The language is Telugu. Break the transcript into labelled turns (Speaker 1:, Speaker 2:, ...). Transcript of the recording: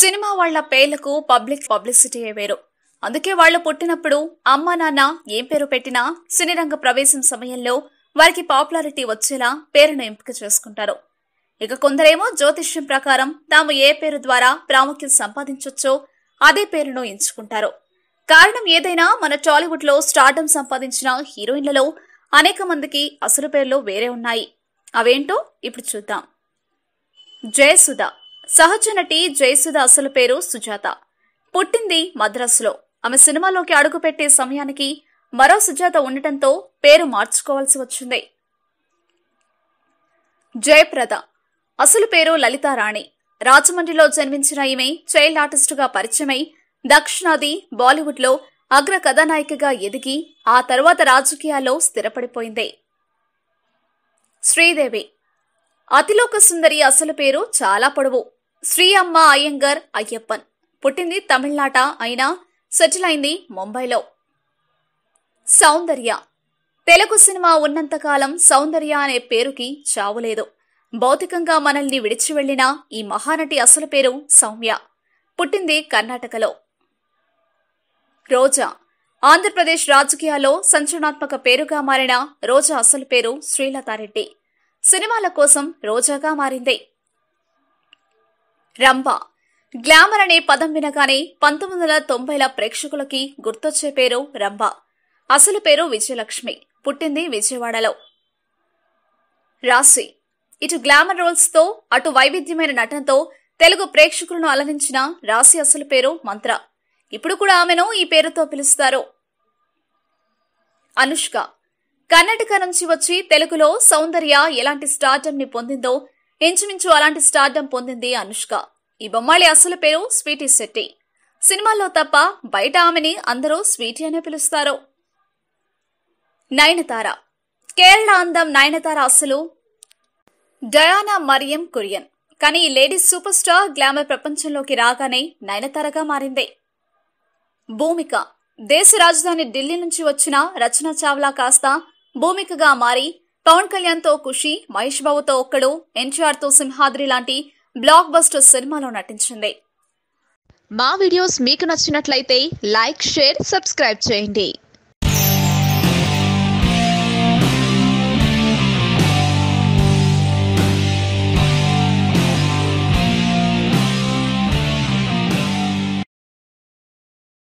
Speaker 1: సినిమా వాళ్ల పేర్లకు పబ్లిక్ పబ్లిసిటీ వేరు అందుకే వాళ్లు పుట్టినప్పుడు అమ్మ నాన్న ఏం పేరు పెట్టినా సినీరంగ ప్రవేశం సమయంలో వారికి పాపులారిటీ వచ్చేలా పేరును ఎంపిక చేసుకుంటారు ఇక కొందరేమో జ్యోతిష్యం ప్రకారం తాము ఏ పేరు ద్వారా ప్రాముఖ్యం సంపాదించొచ్చో అదే పేరును ఎంచుకుంటారు కారణం ఏదైనా మన టాలీవుడ్ లో స్టార్డమ్ సంపాదించిన హీరోయిన్లలో అనేక మందికి అసలు పేర్లు వేరే ఉన్నాయి అవేంటో ఇప్పుడు చూద్దాం జయసుధ సహజ నటి జయసుధ అసలు పేరు సుజాత పుట్టింది మద్రాసులో ఆమె సినిమాలోకి అడుగుపెట్టే సమయానికి మరో సుజాత ఉండటంతో పేరు మార్చుకోవాల్సి వచ్చింది జయప్రద అసలు పేరు లలితారాణి రాజమండ్రిలో జన్మించిన ఈమె చైల్డ్ ఆర్టిస్టుగా పరిచయమై దక్షిణాది బాలీవుడ్లో అగ్ర కథానాయికగా ఎదిగి ఆ తర్వాత రాజకీయాల్లో స్థిరపడిపోయింది శ్రీదేవి అతిలోక సుందరి అసలు పేరు చాలా పొడవు శ్రీ అమ్మ అయ్యంగర్ అయ్యప్పన్ పుట్టింది తమిళనాట అయినా సెటిల్ అయింది ముంబైలో సౌందర్య తెలుగు సినిమా ఉన్నంతకాలం సౌందర్య అనే పేరుకి చావులేదు భౌతికంగా మనల్ని విడిచి వెళ్లిన ఈ మహానటి అసలు పేరు సౌమ్య పుట్టింది కర్ణాటకలో రోజా ఆంధ్రప్రదేశ్ రాజకీయాల్లో సంచలనాత్మక పేరుగా మారిన రోజా అసలు పేరు శ్రీలతారెడ్డి సినిమాల కోసం రోజాగా మారింది రంబ గ్లామర్ అనే పదం వినగానే పంతొమ్మిది వందల తొంభైల ప్రేక్షకులకి గుర్తొచ్చే పేరు రంభ అసలు పేరు విజయలక్ష్మి పుట్టింది విజయవాడలో రాశి ఇటు గ్లామర్ రోల్స్తో అటు వైవిధ్యమైన నటనతో తెలుగు ప్రేక్షకులను అలరించిన రాశి అసలు పేరు మంత్ర ఇప్పుడు కూడా ఆమెను ఈ పేరుతో పిలుస్తారు అనుష్క కర్ణాటక నుంచి వచ్చి తెలుగులో సౌందర్య ఎలాంటి స్టార్టమ్ ని పొందిందో ఇంచుమించు అలాంటి స్టార్డం పొందింది అనుష్క ఈ బొమ్మాళి అసలు పేరు స్వీటీ శెట్టి సినిమాల్లో తప్ప బయట ఆమెని అందరూ స్వీటీ అనే పిలుస్తారు నయనతార కేరళ అందం నయనతార అసలు డయానా మరియం కురియన్ కానీ ఈ లేడీస్ సూపర్ స్టార్ గ్లామర్ ప్రపంచంలోకి రాగానే నయనతారగా మారింది భూమిక దేశ రాజధాని ఢిల్లీ నుంచి వచ్చిన రచన చావ్లా కాస్త భూమికగా మారి పవన్ కళ్యాణ్ తో ఖుషి మహేష్ బాబుతో ఒక్కడు ఎన్టీఆర్ తో సింహాద్రి లాంటి బ్లాక్ బస్టర్ సినిమాలో నటించింది మా వీడియోస్ మీకు నచ్చినట్లయితే లైక్ షేర్ సబ్స్క్రైబ్ చేయండి